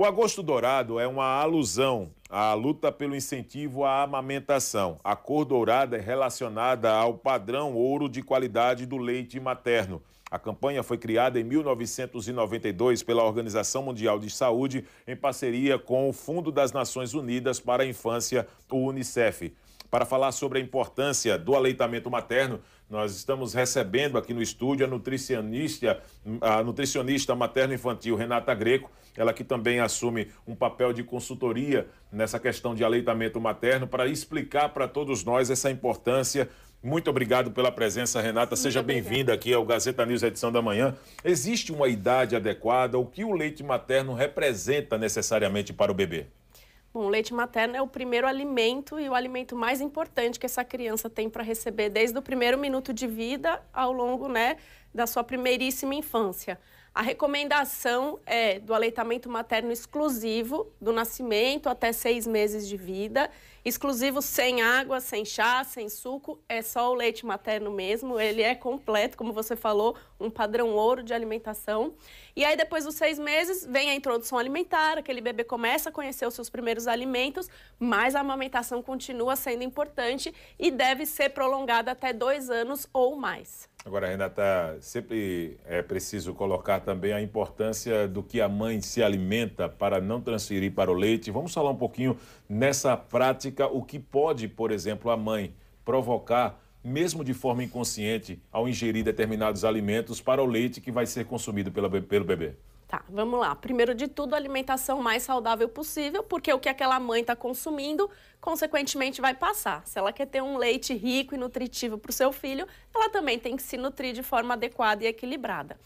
O Agosto Dourado é uma alusão à luta pelo incentivo à amamentação. A cor dourada é relacionada ao padrão ouro de qualidade do leite materno. A campanha foi criada em 1992 pela Organização Mundial de Saúde em parceria com o Fundo das Nações Unidas para a Infância, o UNICEF. Para falar sobre a importância do aleitamento materno, nós estamos recebendo aqui no estúdio a nutricionista, a nutricionista materno-infantil Renata Greco, ela que também assume um papel de consultoria nessa questão de aleitamento materno para explicar para todos nós essa importância muito obrigado pela presença, Renata. Muito Seja bem-vinda aqui ao Gazeta News, edição da manhã. Existe uma idade adequada? O que o leite materno representa necessariamente para o bebê? Bom, o leite materno é o primeiro alimento e o alimento mais importante que essa criança tem para receber desde o primeiro minuto de vida ao longo, né, da sua primeiríssima infância. A recomendação é do aleitamento materno exclusivo do nascimento até seis meses de vida, exclusivo sem água, sem chá, sem suco, é só o leite materno mesmo. Ele é completo, como você falou, um padrão ouro de alimentação. E aí, depois dos seis meses, vem a introdução alimentar, aquele bebê começa a conhecer os seus primeiros alimentos, mas a amamentação continua sendo importante e deve ser prolongada até dois anos ou mais. Agora, Renata, sempre é preciso colocar também a importância do que a mãe se alimenta para não transferir para o leite. Vamos falar um pouquinho nessa prática, o que pode, por exemplo, a mãe provocar, mesmo de forma inconsciente, ao ingerir determinados alimentos para o leite que vai ser consumido pela, pelo bebê. Tá, vamos lá. Primeiro de tudo, alimentação mais saudável possível, porque o que aquela mãe está consumindo, consequentemente, vai passar. Se ela quer ter um leite rico e nutritivo para o seu filho, ela também tem que se nutrir de forma adequada e equilibrada.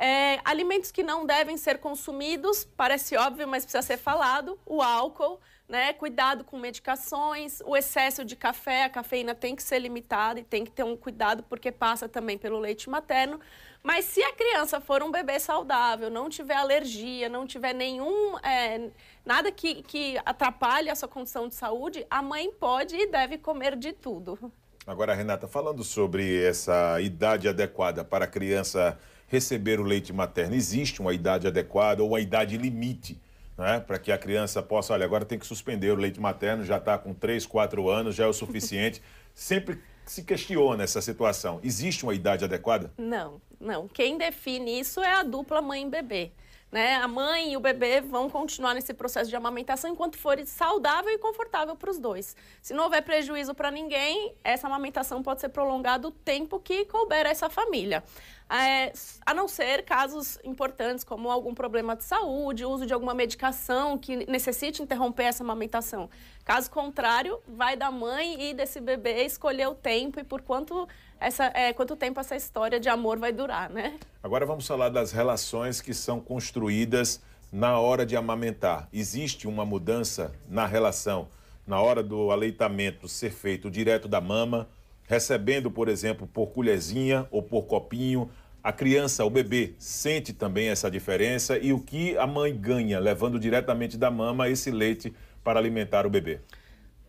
É, alimentos que não devem ser consumidos, parece óbvio, mas precisa ser falado: o álcool, né? Cuidado com medicações, o excesso de café, a cafeína tem que ser limitada e tem que ter um cuidado porque passa também pelo leite materno. Mas se a criança for um bebê saudável, não tiver alergia, não tiver nenhum. É, nada que, que atrapalhe a sua condição de saúde, a mãe pode e deve comer de tudo. Agora, Renata, falando sobre essa idade adequada para a criança receber o leite materno. Existe uma idade adequada ou uma idade limite, né? Para que a criança possa, olha, agora tem que suspender o leite materno, já está com 3, 4 anos, já é o suficiente. Sempre se questiona essa situação. Existe uma idade adequada? Não, não. Quem define isso é a dupla mãe e bebê. Né? A mãe e o bebê vão continuar nesse processo de amamentação enquanto for saudável e confortável para os dois. Se não houver prejuízo para ninguém, essa amamentação pode ser prolongada o tempo que couber a essa família. É, a não ser casos importantes como algum problema de saúde, uso de alguma medicação que necessite interromper essa amamentação. Caso contrário, vai da mãe e desse bebê escolher o tempo e por quanto essa, é, quanto tempo essa história de amor vai durar, né? Agora vamos falar das relações que são construídas na hora de amamentar. Existe uma mudança na relação na hora do aleitamento ser feito direto da mama, recebendo, por exemplo, por colherzinha ou por copinho, a criança, o bebê, sente também essa diferença e o que a mãe ganha levando diretamente da mama esse leite para alimentar o bebê?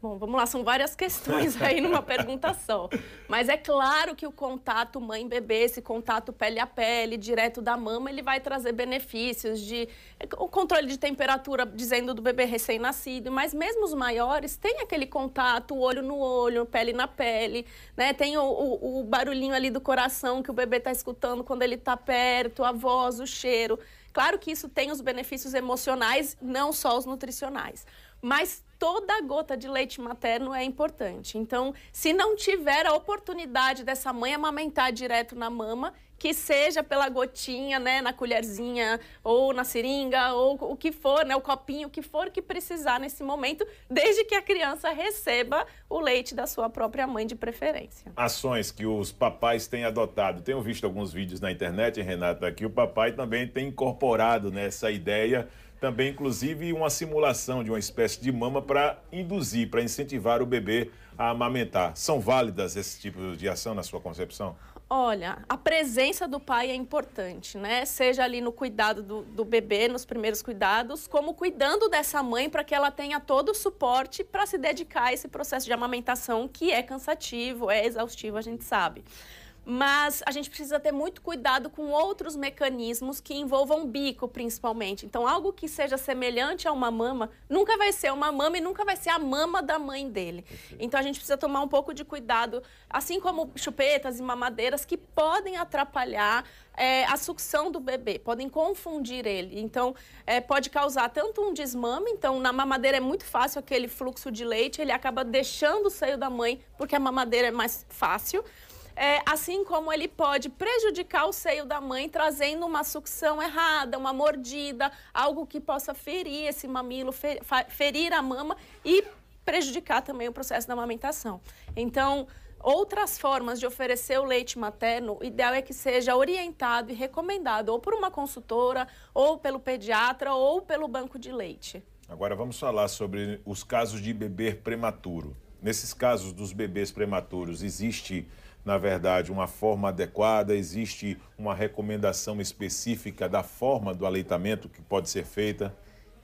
Bom, vamos lá, são várias questões aí numa pergunta só. Mas é claro que o contato mãe-bebê, esse contato pele a pele, direto da mama, ele vai trazer benefícios de é, o controle de temperatura, dizendo do bebê recém-nascido, mas mesmo os maiores têm aquele contato, olho no olho, pele na pele, né? Tem o, o, o barulhinho ali do coração que o bebê está escutando quando ele está perto, a voz, o cheiro. Claro que isso tem os benefícios emocionais, não só os nutricionais. Mas toda gota de leite materno é importante. Então, se não tiver a oportunidade dessa mãe amamentar direto na mama, que seja pela gotinha, né, na colherzinha ou na seringa ou o que for, né, o copinho, o que for que precisar nesse momento, desde que a criança receba o leite da sua própria mãe de preferência. Ações que os papais têm adotado. Tenho visto alguns vídeos na internet, Renata, que o papai também tem incorporado nessa né, ideia também, inclusive, uma simulação de uma espécie de mama para induzir, para incentivar o bebê a amamentar. São válidas esse tipo de ação na sua concepção? Olha, a presença do pai é importante, né? Seja ali no cuidado do, do bebê, nos primeiros cuidados, como cuidando dessa mãe para que ela tenha todo o suporte para se dedicar a esse processo de amamentação que é cansativo, é exaustivo, a gente sabe mas a gente precisa ter muito cuidado com outros mecanismos que envolvam bico, principalmente. Então, algo que seja semelhante a uma mama nunca vai ser uma mama e nunca vai ser a mama da mãe dele. Então, a gente precisa tomar um pouco de cuidado, assim como chupetas e mamadeiras que podem atrapalhar é, a sucção do bebê, podem confundir ele. Então, é, pode causar tanto um desmame, então, na mamadeira é muito fácil aquele fluxo de leite, ele acaba deixando o seio da mãe, porque a mamadeira é mais fácil é, assim como ele pode prejudicar o seio da mãe, trazendo uma sucção errada, uma mordida, algo que possa ferir esse mamilo, ferir a mama e prejudicar também o processo da amamentação. Então, outras formas de oferecer o leite materno, o ideal é que seja orientado e recomendado ou por uma consultora, ou pelo pediatra, ou pelo banco de leite. Agora vamos falar sobre os casos de bebê prematuro. Nesses casos dos bebês prematuros, existe na verdade, uma forma adequada, existe uma recomendação específica da forma do aleitamento que pode ser feita?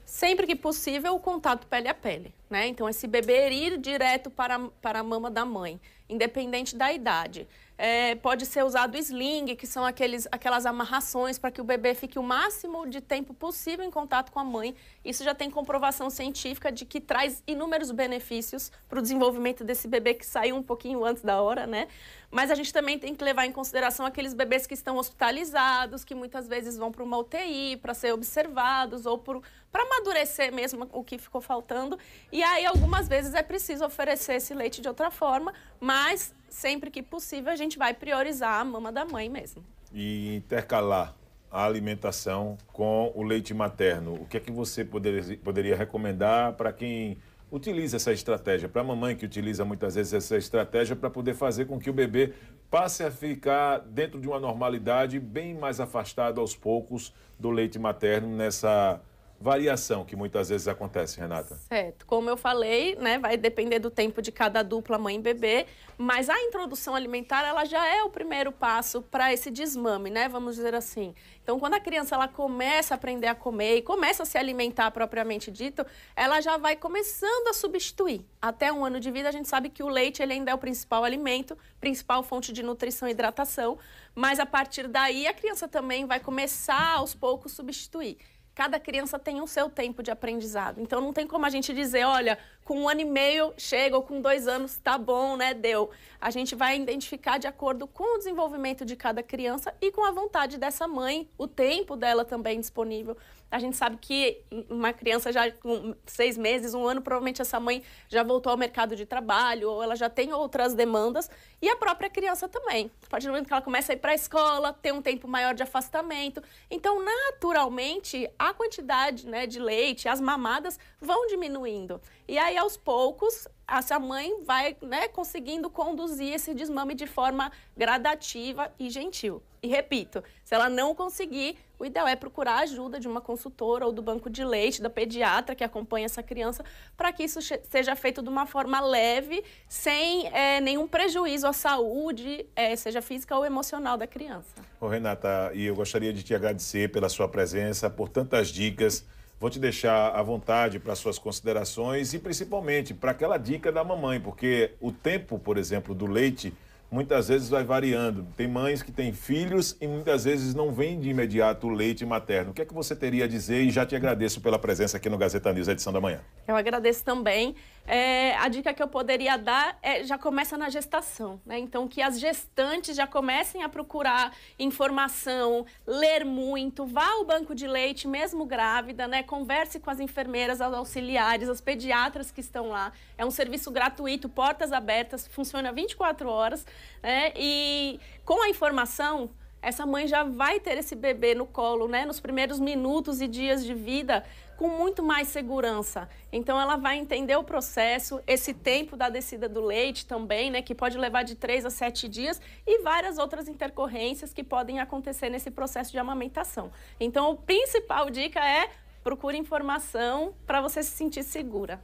Sempre que possível, o contato pele a pele. Né? Então, esse beber ir direto para, para a mama da mãe, independente da idade. É, pode ser usado sling, que são aqueles, aquelas amarrações para que o bebê fique o máximo de tempo possível em contato com a mãe. Isso já tem comprovação científica de que traz inúmeros benefícios para o desenvolvimento desse bebê que saiu um pouquinho antes da hora, né? Mas a gente também tem que levar em consideração aqueles bebês que estão hospitalizados, que muitas vezes vão para uma UTI para ser observados ou para amadurecer mesmo o que ficou faltando e aí, algumas vezes é preciso oferecer esse leite de outra forma, mas sempre que possível a gente vai priorizar a mama da mãe mesmo. E intercalar a alimentação com o leite materno. O que é que você poderia, poderia recomendar para quem utiliza essa estratégia, para a mamãe que utiliza muitas vezes essa estratégia para poder fazer com que o bebê passe a ficar dentro de uma normalidade bem mais afastado aos poucos do leite materno nessa variação que muitas vezes acontece, Renata? Certo. Como eu falei, né, vai depender do tempo de cada dupla mãe e bebê, mas a introdução alimentar, ela já é o primeiro passo para esse desmame, né? Vamos dizer assim. Então, quando a criança ela começa a aprender a comer e começa a se alimentar propriamente dito, ela já vai começando a substituir. Até um ano de vida, a gente sabe que o leite ele ainda é o principal alimento, principal fonte de nutrição e hidratação, mas a partir daí a criança também vai começar aos poucos substituir. Cada criança tem o seu tempo de aprendizado. Então não tem como a gente dizer, olha, com um ano e meio chega, ou com dois anos, tá bom, né? Deu. A gente vai identificar de acordo com o desenvolvimento de cada criança e com a vontade dessa mãe, o tempo dela também disponível. A gente sabe que uma criança já com seis meses, um ano, provavelmente essa mãe já voltou ao mercado de trabalho, ou ela já tem outras demandas, e a própria criança também. A partir do momento que ela começa a ir para a escola, tem um tempo maior de afastamento. Então, naturalmente, a quantidade né, de leite, as mamadas vão diminuindo. E aí aí aos poucos essa mãe vai né, conseguindo conduzir esse desmame de forma gradativa e gentil. E repito, se ela não conseguir, o ideal é procurar a ajuda de uma consultora ou do banco de leite, da pediatra que acompanha essa criança, para que isso seja feito de uma forma leve, sem é, nenhum prejuízo à saúde, é, seja física ou emocional da criança. Ô, Renata, e eu gostaria de te agradecer pela sua presença, por tantas dicas Vou te deixar à vontade para suas considerações e principalmente para aquela dica da mamãe, porque o tempo, por exemplo, do leite muitas vezes vai variando. Tem mães que têm filhos e muitas vezes não vem de imediato o leite materno. O que é que você teria a dizer? E já te agradeço pela presença aqui no Gazeta News, edição da manhã. Eu agradeço também é, a dica que eu poderia dar é já começa na gestação, né? Então que as gestantes já comecem a procurar informação, ler muito, vá ao banco de leite mesmo grávida, né? Converse com as enfermeiras, as auxiliares, as pediatras que estão lá. É um serviço gratuito, portas abertas, funciona 24 horas, né? E com a informação essa mãe já vai ter esse bebê no colo, né? Nos primeiros minutos e dias de vida, com muito mais segurança. Então ela vai entender o processo, esse tempo da descida do leite também, né, que pode levar de 3 a 7 dias e várias outras intercorrências que podem acontecer nesse processo de amamentação. Então o principal dica é procure informação para você se sentir segura.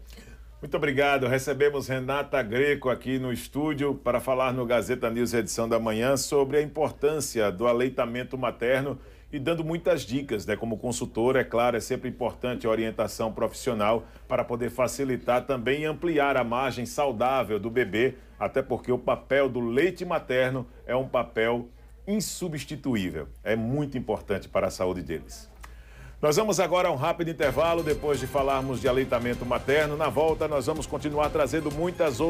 Muito obrigado. Recebemos Renata Greco aqui no estúdio para falar no Gazeta News edição da manhã sobre a importância do aleitamento materno e dando muitas dicas, né? Como consultor, é claro, é sempre importante a orientação profissional para poder facilitar também e ampliar a margem saudável do bebê, até porque o papel do leite materno é um papel insubstituível. É muito importante para a saúde deles. Nós vamos agora a um rápido intervalo depois de falarmos de aleitamento materno. Na volta, nós vamos continuar trazendo muitas outras